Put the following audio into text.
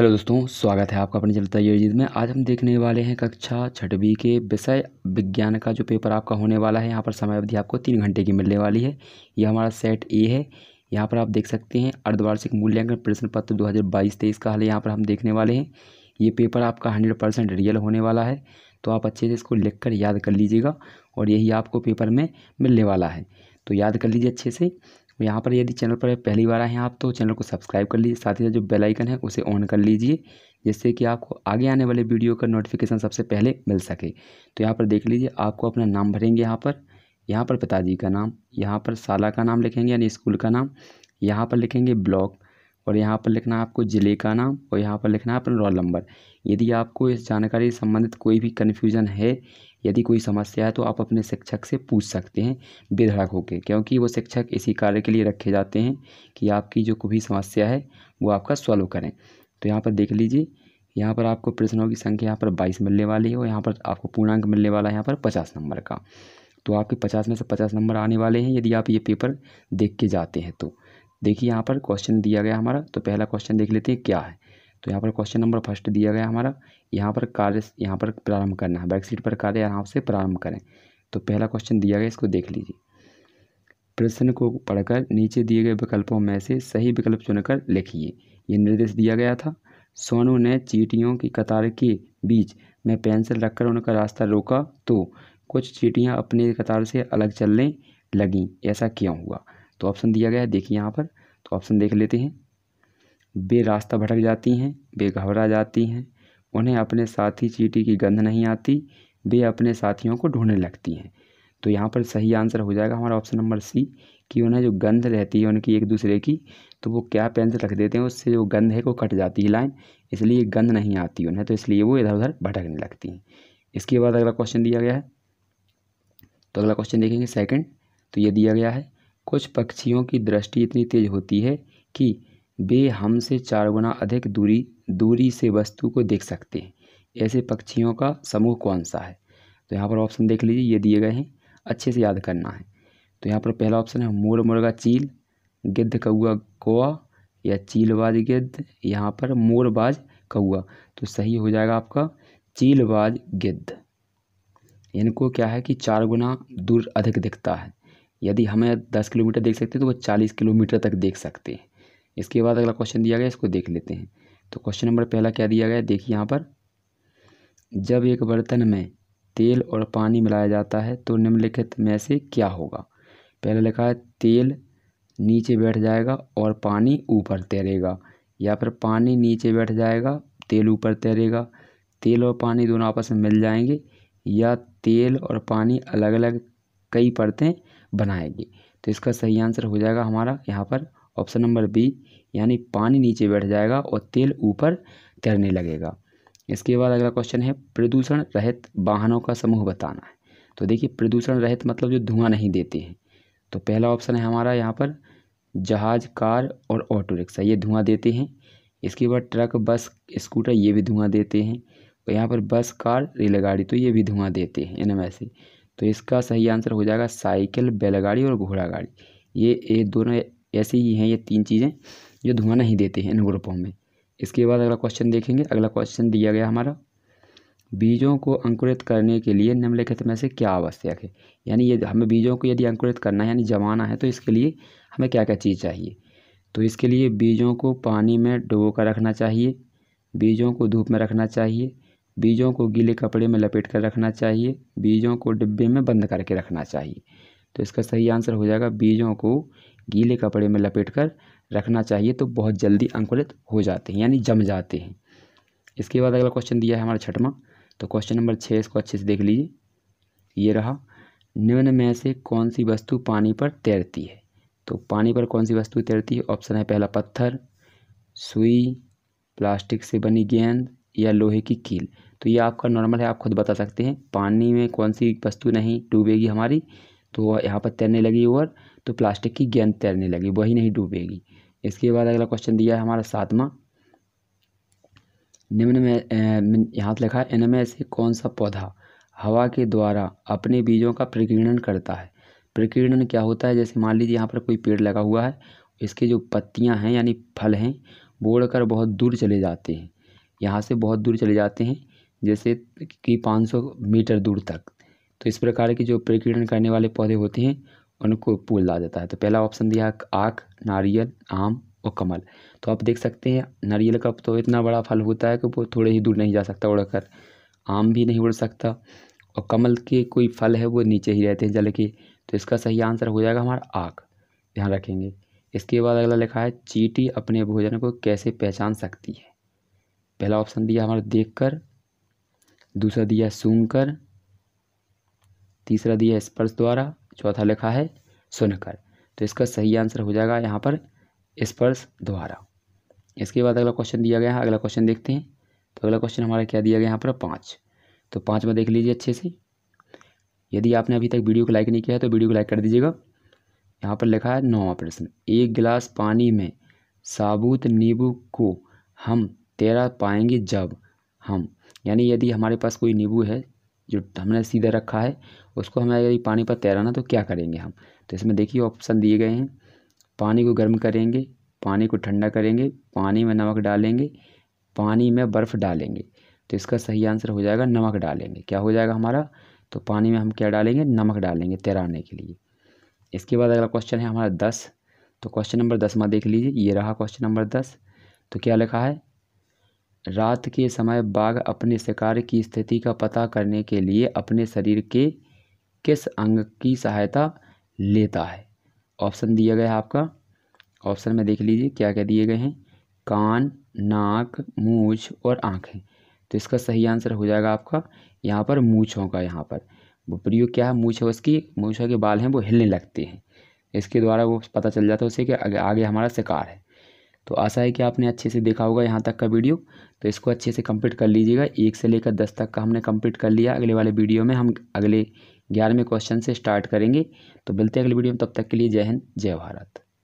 hello दोस्तों स्वागत है आपका अपने चलता यूजीज में आज हम देखने वाले हैं कक्षा छठवीं के विषय विज्ञान का जो पेपर आपका होने वाला है यहाँ पर समय अवधि आपको तीन घंटे की मिलने वाली है यह हमारा सेट ए है यहाँ पर आप देख सकते हैं अर्धवार्षिक मूल्यांकन प्रश्न पत्र दो हज़ार बाईस तेईस का हल यहाँ पर हम देखने वाले हैं ये पेपर आपका हंड्रेड परसेंट रियल होने वाला है तो आप अच्छे से इसको लिख कर याद कर लीजिएगा और यही आपको पेपर में मिलने वाला है तो याद कर लीजिए अच्छे से यहाँ पर यदि चैनल पर पहली बार आए हैं आप तो चैनल को सब्सक्राइब कर लीजिए साथ ही साथ जो बेल आइकन है उसे ऑन कर लीजिए जिससे कि आपको आगे आने वाले वीडियो का नोटिफिकेशन सबसे पहले मिल सके तो यहाँ पर देख लीजिए आपको अपना नाम भरेंगे यहाँ पर यहाँ पर पिताजी का नाम यहाँ पर साला का नाम लिखेंगे यानी स्कूल का नाम यहाँ पर लिखेंगे ब्लॉक और यहाँ पर लिखना है आपको ज़िले का नाम और यहाँ पर लिखना है अपना रोल नंबर यदि आपको इस जानकारी से संबंधित कोई भी कन्फ्यूज़न है यदि कोई समस्या है तो आप अपने शिक्षक से पूछ सकते हैं बेधड़क होकर क्योंकि वो शिक्षक इसी कार्य के लिए रखे जाते हैं कि आपकी जो कोई समस्या है वो आपका सॉल्व करें तो यहाँ पर देख लीजिए यहाँ पर आपको प्रश्नों की संख्या यहाँ पर बाईस मिलने वाली है और यहाँ पर आपको पूर्णांक मिलने वाला है यहाँ पर पचास नंबर का तो आपके पचास में से पचास नंबर आने वाले हैं यदि आप ये पेपर देख के जाते हैं तो देखिए यहाँ पर क्वेश्चन दिया गया हमारा तो पहला क्वेश्चन देख लेते हैं क्या है तो यहाँ पर क्वेश्चन नंबर फर्स्ट दिया गया हमारा यहाँ पर कार्य यहाँ पर प्रारंभ करना है बैकसीट पर कार्य यहाँ से प्रारंभ करें तो पहला क्वेश्चन दिया गया इसको देख लीजिए प्रश्न को पढ़कर नीचे दिए गए विकल्पों में से सही विकल्प चुनकर लिखिए ये निर्देश दिया गया था सोनू ने चीटियों की कतार के बीच में पेंसिल रखकर उनका रास्ता रोका तो कुछ चीटियाँ अपनी कतार से अलग चलने लगीं ऐसा क्यों हुआ तो ऑप्शन दिया गया है देखिए यहाँ पर तो ऑप्शन देख लेते हैं वे रास्ता भटक जाती हैं वे घबरा जाती हैं उन्हें अपने साथी चीटी की गंध नहीं आती वे अपने साथियों को ढूंढने लगती हैं तो यहाँ पर सही आंसर हो जाएगा हमारा ऑप्शन नंबर सी कि उन्हें जो गंध रहती है उनकी एक दूसरे की तो वो क्या पेन से रख देते हैं उससे जो गंध है वो कट जाती है लाइन इसलिए गंध नहीं आती उन्हें तो इसलिए वो इधर उधर भटकने लगती हैं इसके बाद अगला क्वेश्चन दिया गया है तो अगला क्वेश्चन देखेंगे सेकंड तो ये दिया गया है कुछ पक्षियों की दृष्टि इतनी तेज़ होती है कि वे हमसे चार गुना अधिक दूरी दूरी से वस्तु को देख सकते हैं ऐसे पक्षियों का समूह कौन सा है तो यहाँ पर ऑप्शन देख लीजिए ये दिए गए हैं अच्छे से याद करना है तो यहाँ पर पहला ऑप्शन है मोर मुर्गा चील गिद्ध कौआ कौआ या चीलबाज गिद्ध यहाँ पर मोरबाज कौआ तो सही हो जाएगा आपका चीलबाज गिद्ध इनको क्या है कि चार गुना दूर अधिक दिखता है यदि हमें दस किलोमीटर देख सकते हैं तो वो चालीस किलोमीटर तक देख सकते हैं इसके बाद अगला क्वेश्चन दिया गया इसको देख लेते हैं तो क्वेश्चन नंबर पहला क्या दिया गया देखिए यहाँ पर जब एक बर्तन में तेल और पानी मिलाया जाता है तो निम्नलिखित में से क्या होगा पहले लिखा है तेल नीचे बैठ जाएगा और पानी ऊपर तैरेगा या फिर पानी नीचे बैठ जाएगा तेल ऊपर तैरेगा तेल और पानी दोनों आपस में मिल जाएंगे या तेल और पानी अलग अलग कई परतें बनाएंगे तो इसका सही आंसर हो जाएगा हमारा यहाँ पर ऑप्शन नंबर बी यानी पानी नीचे बैठ जाएगा और तेल ऊपर तैरने लगेगा इसके बाद अगला क्वेश्चन है प्रदूषण रहित वाहनों का समूह बताना है तो देखिए प्रदूषण रहित मतलब जो धुआं नहीं देते हैं तो पहला ऑप्शन है हमारा यहाँ पर जहाज कार और ऑटो रिक्शा ये धुआं देते हैं इसके बाद ट्रक बस स्कूटर ये भी धुआं देते हैं और यहाँ पर बस कार रेलगाड़ी तो ये भी धुआं देते हैं इन वैसे तो इसका सही आंसर हो जाएगा साइकिल बैलगाड़ी और घोड़ा गाड़ी ये ये दोनों ऐसे ही हैं ये तीन चीज़ें जो धुआं नहीं देते हैं इन ग्रुपों में इसके बाद अगला क्वेश्चन देखेंगे अगला क्वेश्चन दिया गया हमारा बीजों को अंकुरित करने के लिए निम्नलिखित में से क्या आवश्यक है यानी ये हमें बीजों को यदि अंकुरित करना है यानी जमाना है तो इसके लिए हमें क्या क्या चीज़ चाहिए तो इसके लिए बीजों को पानी में डुबो कर रखना चाहिए बीजों को धूप में रखना चाहिए बीजों को गीले कपड़े में लपेट कर रखना चाहिए बीजों को डिब्बे में बंद करके रखना चाहिए तो इसका सही आंसर हो जाएगा बीजों को गीले कपड़े में लपेट कर रखना चाहिए तो बहुत जल्दी अंकुरित हो जाते हैं यानी जम जाते हैं इसके बाद अगला क्वेश्चन दिया है हमारा छठवा तो क्वेश्चन नंबर छः इसको अच्छे से देख लीजिए ये रहा निम्न में से कौन सी वस्तु पानी पर तैरती है तो पानी पर कौन सी वस्तु तैरती है ऑप्शन है पहला पत्थर सुई प्लास्टिक से बनी गेंद या लोहे की कील तो ये आपका नॉर्मल है आप खुद बता सकते हैं पानी में कौन सी वस्तु नहीं डूबेगी हमारी तो यहाँ पर तैरने लगी और तो प्लास्टिक की गेंद तैरने लगी वही नहीं डूबेगी इसके बाद अगला क्वेश्चन दिया है हमारा सातवा निम्न में यहाँ से तो लिखा है इनमें से कौन सा पौधा हवा के द्वारा अपने बीजों का प्रकीर्णन करता है प्रकीर्णन क्या होता है जैसे मान लीजिए यहाँ पर कोई पेड़ लगा हुआ है इसके जो पत्तियाँ हैं यानी फल हैं वो कर बहुत दूर चले जाते हैं यहाँ से बहुत दूर चले जाते हैं जैसे कि 500 मीटर दूर तक तो इस प्रकार के जो प्रकीर्णन करने वाले पौधे होते हैं उनको फूल ला देता है तो पहला ऑप्शन दिया आँख नारियल आम और कमल तो आप देख सकते हैं नारियल का तो इतना बड़ा फल होता है कि वो थोड़े ही दूर नहीं जा सकता उड़कर आम भी नहीं उड़ सकता और कमल के कोई फल है वो नीचे ही रहते हैं जल के तो इसका सही आंसर हो जाएगा हमारा आँख ध्यान रखेंगे इसके बाद अगला लिखा है चीटी अपने भोजन को कैसे पहचान सकती है पहला ऑप्शन दिया हमारा देख कर दूसरा दिया सूंघ कर तीसरा दिया स्पर्श द्वारा चौथा लिखा है सुनकर तो इसका सही आंसर हो जाएगा यहाँ पर स्पर्श द्वारा इसके बाद अगला क्वेश्चन दिया गया है अगला क्वेश्चन देखते हैं तो अगला क्वेश्चन हमारा क्या दिया गया यहाँ पर पाँच तो पाँच में देख लीजिए अच्छे से यदि आपने अभी तक वीडियो को लाइक नहीं किया है तो वीडियो को लाइक कर दीजिएगा यहाँ पर लिखा है नौवा प्रश्न एक गिलास पानी में साबुत नींबू को हम तैरा पाएंगे जब हम यानी यदि हमारे पास कोई नींबू है जो हमने सीधा रखा है उसको हमें यदि पानी पर तैराना तो क्या करेंगे हम तो इसमें देखिए ऑप्शन दिए गए हैं पानी को गर्म करेंगे पानी को ठंडा करेंगे पानी में नमक डालेंगे पानी में बर्फ़ डालेंगे तो इसका सही आंसर हो जाएगा नमक डालेंगे क्या हो जाएगा हमारा तो पानी में हम क्या डालेंगे नमक डालेंगे तैराने के लिए इसके बाद अगला क्वेश्चन है हमारा दस तो क्वेश्चन नंबर दस में देख लीजिए ये रहा क्वेश्चन नंबर दस तो क्या लिखा है रात के समय बाघ अपने शिकार की स्थिति का पता करने के लिए अपने शरीर के किस अंग की सहायता लेता है ऑप्शन दिया गया है आपका ऑप्शन में देख लीजिए क्या क्या दिए गए हैं कान नाक मूछ और आँखें तो इसका सही आंसर हो जाएगा आपका यहाँ पर मूछों का यहाँ पर वो प्रयोग क्या है मूछ उसकी मूछों के बाल हैं वो हिलने लगते हैं इसके द्वारा वो पता चल जाता है उसे कि आगे हमारा शिकार है तो आशा है कि आपने अच्छे से देखा होगा यहाँ तक का वीडियो तो इसको अच्छे से कंप्लीट कर लीजिएगा एक से लेकर दस तक का हमने कंप्लीट कर लिया अगले वाले वीडियो में हम अगले ग्यारहवें क्वेश्चन से स्टार्ट करेंगे तो मिलते हैं अगले वीडियो में तब तक के लिए जय हिंद जय भारत